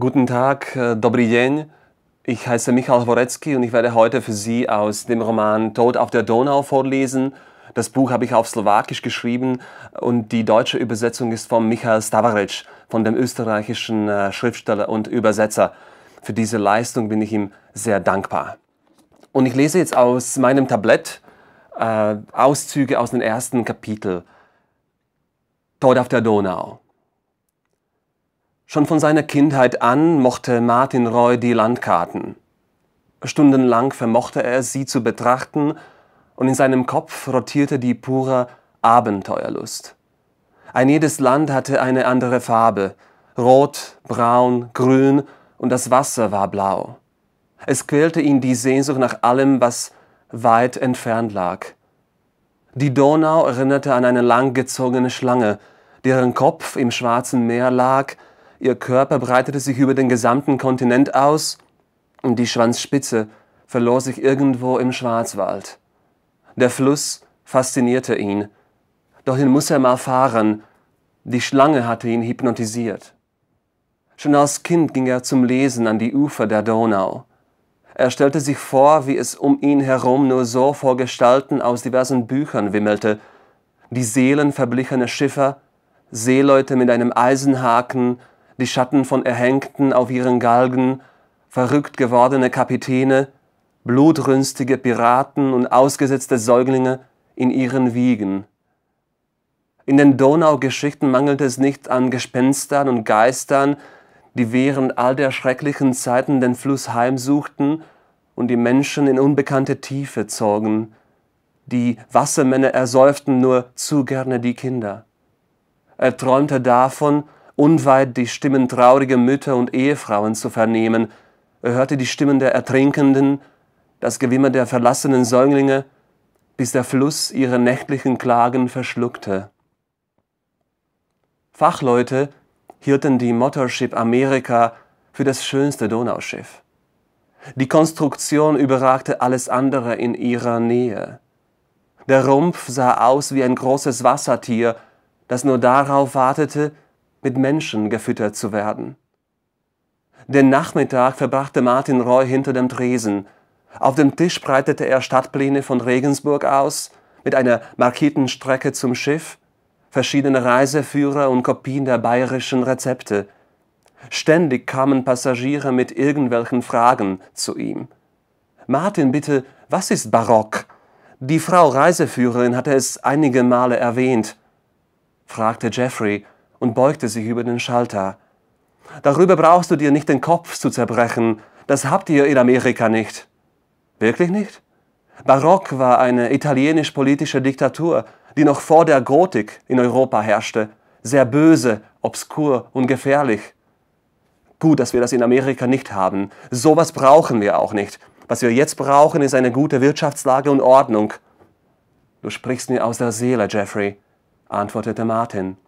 Guten Tag, äh, dobrý deň. Ich heiße Michael Horecki und ich werde heute für Sie aus dem Roman Tod auf der Donau vorlesen. Das Buch habe ich auf Slowakisch geschrieben und die deutsche Übersetzung ist von Michael Stavarec, von dem österreichischen äh, Schriftsteller und Übersetzer. Für diese Leistung bin ich ihm sehr dankbar. Und ich lese jetzt aus meinem Tablett äh, Auszüge aus dem ersten Kapitel. Tod auf der Donau. Schon von seiner Kindheit an mochte Martin Roy die Landkarten. Stundenlang vermochte er sie zu betrachten und in seinem Kopf rotierte die pure Abenteuerlust. Ein jedes Land hatte eine andere Farbe, rot, braun, grün und das Wasser war blau. Es quälte ihn die Sehnsucht nach allem, was weit entfernt lag. Die Donau erinnerte an eine langgezogene Schlange, deren Kopf im schwarzen Meer lag Ihr Körper breitete sich über den gesamten Kontinent aus und die Schwanzspitze verlor sich irgendwo im Schwarzwald. Der Fluss faszinierte ihn. Dorthin muss er mal fahren. Die Schlange hatte ihn hypnotisiert. Schon als Kind ging er zum Lesen an die Ufer der Donau. Er stellte sich vor, wie es um ihn herum nur so vor Gestalten aus diversen Büchern wimmelte. Die seelenverblichene Schiffer, Seeleute mit einem Eisenhaken die Schatten von Erhängten auf ihren Galgen, verrückt gewordene Kapitäne, blutrünstige Piraten und ausgesetzte Säuglinge in ihren Wiegen. In den Donaugeschichten mangelt es nicht an Gespenstern und Geistern, die während all der schrecklichen Zeiten den Fluss heimsuchten und die Menschen in unbekannte Tiefe zogen. Die Wassermänner ersäuften nur zu gerne die Kinder. Er träumte davon, unweit die Stimmen trauriger Mütter und Ehefrauen zu vernehmen. Er hörte die Stimmen der Ertrinkenden, das Gewimmer der verlassenen Säuglinge, bis der Fluss ihre nächtlichen Klagen verschluckte. Fachleute hielten die Motorship America für das schönste Donauschiff. Die Konstruktion überragte alles andere in ihrer Nähe. Der Rumpf sah aus wie ein großes Wassertier, das nur darauf wartete, mit Menschen gefüttert zu werden. Den Nachmittag verbrachte Martin Roy hinter dem Tresen. Auf dem Tisch breitete er Stadtpläne von Regensburg aus, mit einer markierten Strecke zum Schiff, verschiedene Reiseführer und Kopien der bayerischen Rezepte. Ständig kamen Passagiere mit irgendwelchen Fragen zu ihm. Martin, bitte, was ist Barock? Die Frau Reiseführerin hatte es einige Male erwähnt. fragte Jeffrey und beugte sich über den Schalter. Darüber brauchst du dir nicht den Kopf zu zerbrechen, das habt ihr in Amerika nicht. Wirklich nicht? Barock war eine italienisch-politische Diktatur, die noch vor der Gotik in Europa herrschte, sehr böse, obskur und gefährlich. Gut, dass wir das in Amerika nicht haben. Sowas brauchen wir auch nicht. Was wir jetzt brauchen, ist eine gute Wirtschaftslage und Ordnung. Du sprichst mir aus der Seele, Jeffrey, antwortete Martin.